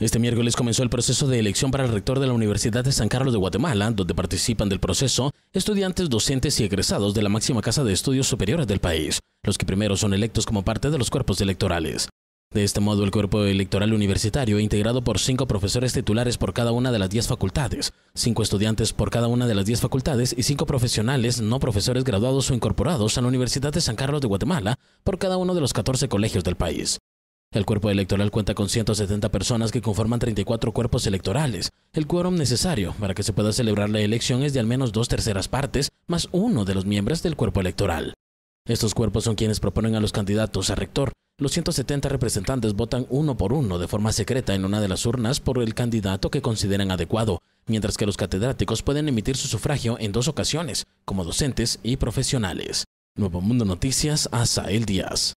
Este miércoles comenzó el proceso de elección para el rector de la Universidad de San Carlos de Guatemala, donde participan del proceso estudiantes, docentes y egresados de la máxima casa de estudios superiores del país, los que primero son electos como parte de los cuerpos electorales. De este modo, el cuerpo electoral universitario, integrado por cinco profesores titulares por cada una de las diez facultades, cinco estudiantes por cada una de las diez facultades y cinco profesionales no profesores graduados o incorporados a la Universidad de San Carlos de Guatemala por cada uno de los 14 colegios del país. El cuerpo electoral cuenta con 170 personas que conforman 34 cuerpos electorales. El quórum necesario para que se pueda celebrar la elección es de al menos dos terceras partes, más uno de los miembros del cuerpo electoral. Estos cuerpos son quienes proponen a los candidatos a rector. Los 170 representantes votan uno por uno de forma secreta en una de las urnas por el candidato que consideran adecuado, mientras que los catedráticos pueden emitir su sufragio en dos ocasiones, como docentes y profesionales. Nuevo Mundo Noticias, Asael Díaz.